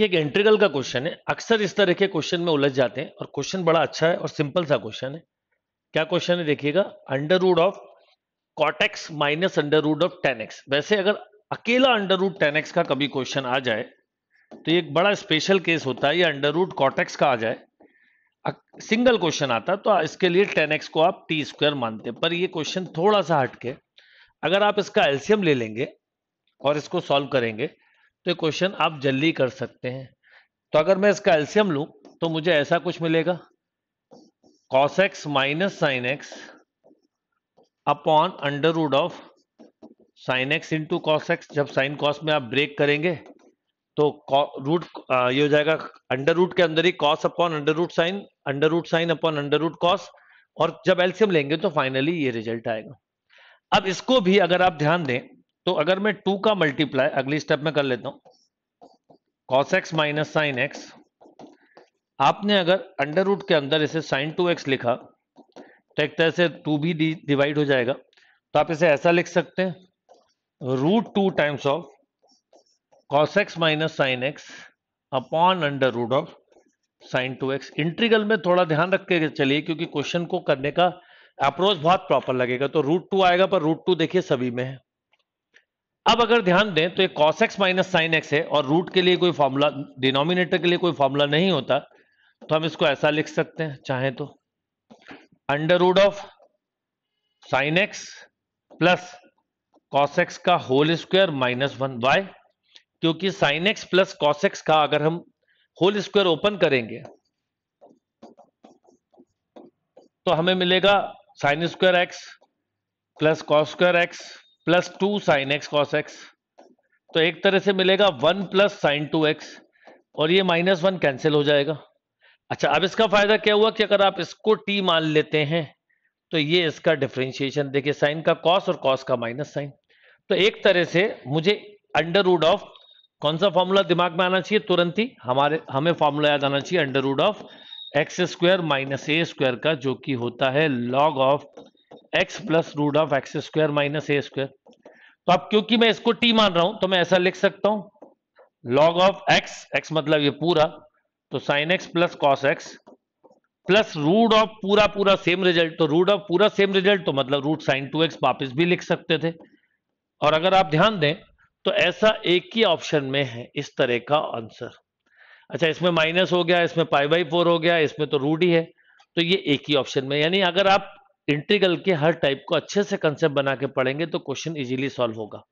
ये एक इंट्रीगल का क्वेश्चन है अक्सर इस तरह के क्वेश्चन में उलझ जाते हैं और क्वेश्चन बड़ा अच्छा है और सिंपल सा क्वेश्चन है क्या क्वेश्चन है देखिएगा under root of cot x minus under root of tan x वैसे अगर अकेला अंडर रूड टेन एक्स का कभी क्वेश्चन आ जाए तो ये एक बड़ा स्पेशल केस होता है ये अंडर रूड कॉटेक्स का आ जाए सिंगल क्वेश्चन आता तो इसके लिए टेन एक्स को आप टी स्क्वायर मानते पर यह क्वेश्चन थोड़ा सा हटके अगर आप इसका एल्सियम ले लेंगे और इसको सॉल्व करेंगे तो क्वेश्चन आप जल्दी कर सकते हैं तो अगर मैं इसका एल्सियम लू तो मुझे ऐसा कुछ मिलेगा cos x minus sin x upon under root of sin x into cos x जब साइन कॉस में आप ब्रेक करेंगे तो रूट ये हो जाएगा अंडर रूट के अंदर ही cos upon under root sin under root sin upon under root cos और जब एल्सियम लेंगे तो फाइनली ये रिजल्ट आएगा अब इसको भी अगर आप ध्यान दें तो अगर मैं टू का मल्टीप्लाई अगली स्टेप में कर लेता हूं cos x minus sin x आपने अगर अंडर रूट के अंदर इसे साइन टू एक्स लिखा तो एक तरह से टू भी डिवाइड हो जाएगा तो आप इसे ऐसा लिख सकते हैं root two times of cos x minus sin x upon under root of sin two x integral में थोड़ा ध्यान रख के चलिए क्योंकि क्वेश्चन को करने का अप्रोच बहुत प्रॉपर लगेगा तो रूट टू आएगा पर रूट टू देखिए सभी में है अब अगर ध्यान दें तो एक cos x minus sin x है और रूट के लिए कोई फॉर्मूला डिनोमिनेटर के लिए कोई फॉर्मूला नहीं होता तो हम इसको ऐसा लिख सकते हैं चाहे तो under root of sin x plus cos x का whole square minus one y क्योंकि sin x plus cos x का अगर हम होल स्क्वायर ओपन करेंगे तो हमें मिलेगा sin square x plus cos square x plus two sin x cos x तो एक तरह से मिलेगा one plus sin two x और ये माइनस वन कैंसिल हो जाएगा अच्छा अब इसका फायदा क्या हुआ कि अगर आप इसको टी मान लेते हैं तो ये इसका डिफ्रेंशिएशन देखिए साइन का कॉस और कॉस का माइनस साइन तो एक तरह से मुझे अंडर रूड ऑफ कौन सा फॉर्मूला दिमाग में आना चाहिए तुरंत ही हमारे हमें फॉर्मूला याद आना चाहिए under root of x square minus a square का जो कि होता है log of x plus root of x square minus a square तो अब क्योंकि मैं इसको टी मान रहा हूं तो मैं ऐसा लिख सकता हूं लॉग ऑफ एक्स एक्स मतलब ये पूरा तो sin x plus cos x plus root of पूरा पूरा सेम रिजल्ट तो रूट ऑफ पूरा सेम रिजल्ट तो मतलब रूट साइन टू एक्स वापिस भी लिख सकते थे और अगर आप ध्यान दें तो ऐसा एक ही ऑप्शन में है इस तरह का आंसर अच्छा इसमें माइनस हो गया इसमें पाई बाई फोर हो गया इसमें तो रूट ही है तो ये एक ही ऑप्शन में यानी अगर आप इंट्रीगल के हर टाइप को अच्छे से कंसेप्ट बना के पढ़ेंगे तो क्वेश्चन इजीली सॉल्व होगा